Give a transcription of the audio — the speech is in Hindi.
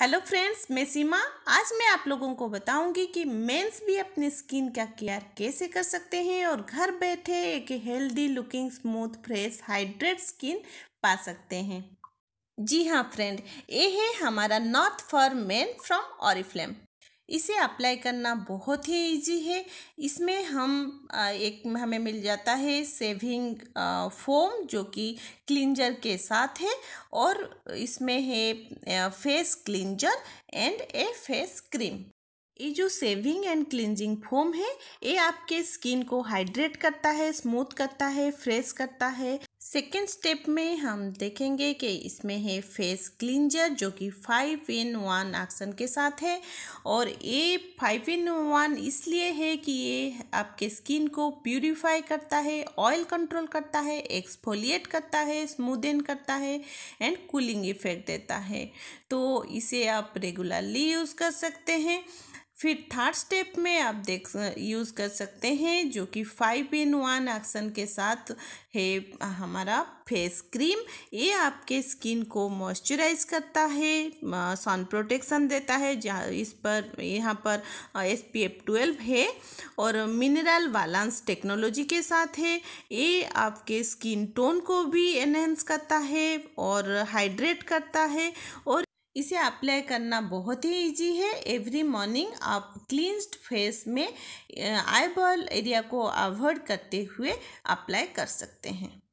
हेलो फ्रेंड्स मैं सीमा आज मैं आप लोगों को बताऊंगी कि मेंस भी अपनी स्किन का केयर कैसे कर सकते हैं और घर बैठे एक healthy looking smooth fresh hydrate skin पा सकते हैं जी हाँ फ्रेंड ये है हमारा North for men from Oriflame इसे अप्लाई करना बहुत ही इजी है इसमें हम एक हमें मिल जाता है सेविंग फोम जो कि क्लिंजर के साथ है और इसमें है face cleanser and a face cream ये जो सेविंग एंड क्लिनजिंग फोम है ये आपके स्किन को हाइड्रेट करता है स्मूथ करता है फ्रेश करता है सेकेंड स्टेप में हम देखेंगे कि इसमें है फेस क्लिनजर जो कि फाइव इन वन एक्शन के साथ है और ये फाइव इन वन इसलिए है कि ये आपके स्किन को प्यूरिफाई करता है ऑयल कंट्रोल करता है एक्सफोलिएट करता है स्मूदन करता है एंड कूलिंग इफेक्ट देता है तो इसे आप रेगुलरली यूज़ कर सकते हैं फिर थर्ड स्टेप में आप देख यूज़ कर सकते हैं जो कि फाइव इन वन एक्शन के साथ है हमारा फेस क्रीम ये आपके स्किन को मॉइस्चराइज करता है सन प्रोटेक्शन देता है जहाँ इस पर यहाँ पर एस पी एफ ट्वेल्व है और मिनरल बैलेंस टेक्नोलॉजी के साथ है ये आपके स्किन टोन को भी एनहेंस करता है और हाइड्रेट करता है और इसे अप्लाई करना बहुत ही इजी है एवरी मॉर्निंग आप क्लींस्ड फेस में आईबॉल एरिया को अवॉइड करते हुए अप्लाई कर सकते हैं